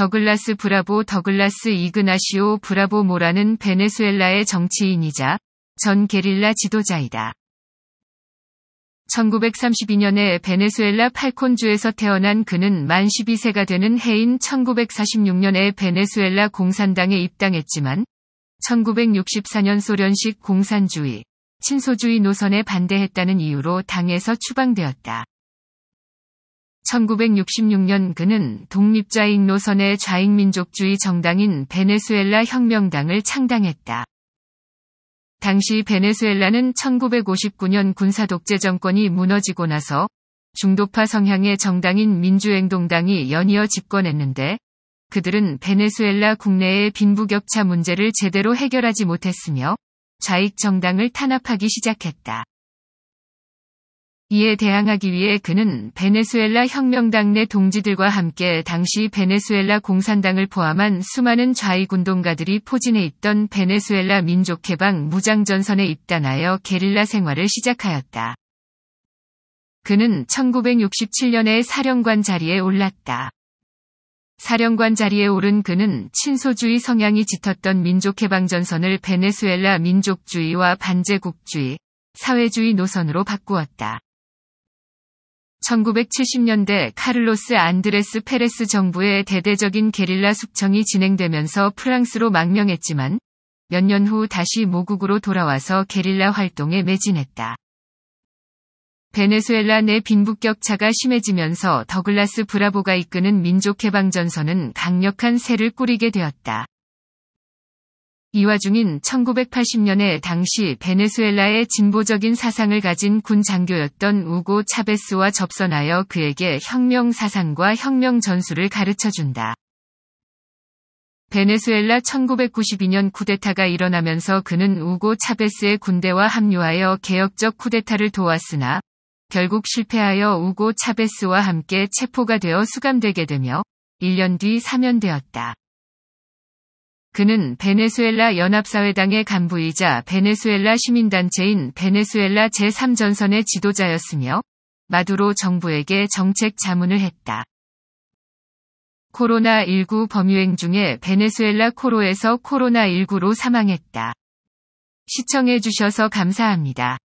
더글라스 브라보 더글라스 이그나시오 브라보 모라는 베네수엘라의 정치인이자 전 게릴라 지도자이다. 1932년에 베네수엘라 팔콘주에서 태어난 그는 만 12세가 되는 해인 1946년에 베네수엘라 공산당에 입당했지만 1964년 소련식 공산주의, 친소주의 노선에 반대했다는 이유로 당에서 추방되었다. 1966년 그는 독립자인 노선의 자익민족주의 정당인 베네수엘라 혁명당을 창당했다. 당시 베네수엘라는 1959년 군사독재 정권이 무너지고 나서 중도파 성향의 정당인 민주행동당이 연이어 집권했는데 그들은 베네수엘라 국내의 빈부격차 문제를 제대로 해결하지 못했으며 좌익 정당을 탄압하기 시작했다. 이에 대항하기 위해 그는 베네수엘라 혁명당 내 동지들과 함께 당시 베네수엘라 공산당을 포함한 수많은 좌익 운동가들이 포진해 있던 베네수엘라 민족해방 무장전선에 입단하여 게릴라 생활을 시작하였다. 그는 1967년에 사령관 자리에 올랐다. 사령관 자리에 오른 그는 친소주의 성향이 짙었던 민족해방전선을 베네수엘라 민족주의와 반제국주의, 사회주의 노선으로 바꾸었다. 1970년대 카를로스 안드레스 페레스 정부의 대대적인 게릴라 숙청이 진행되면서 프랑스로 망명했지만 몇 년 후 다시 모국으로 돌아와서 게릴라 활동에 매진했다. 베네수엘라 내 빈부격차가 심해지면서 더글라스 브라보가 이끄는 민족해방전선은 강력한 새를 꾸리게 되었다. 이 와중인 1980년에 당시 베네수엘라의 진보적인 사상을 가진 군 장교였던 우고 차베스와 접선하여 그에게 혁명 사상과 혁명 전술을 가르쳐 준다. 베네수엘라 1992년 쿠데타가 일어나면서 그는 우고 차베스의 군대와 합류하여 개혁적 쿠데타를 도왔으나 결국 실패하여 우고 차베스와 함께 체포가 되어 수감되게 되며 1년 뒤 사면되었다. 그는 베네수엘라 연합사회당의 간부이자 베네수엘라 시민단체인 베네수엘라 제3전선의 지도자였으며 마두로 정부에게 정책 자문을 했다. 코로나19 범유행 중에 베네수엘라 코로에서 코로나19로 사망했다. 시청해주셔서 감사합니다.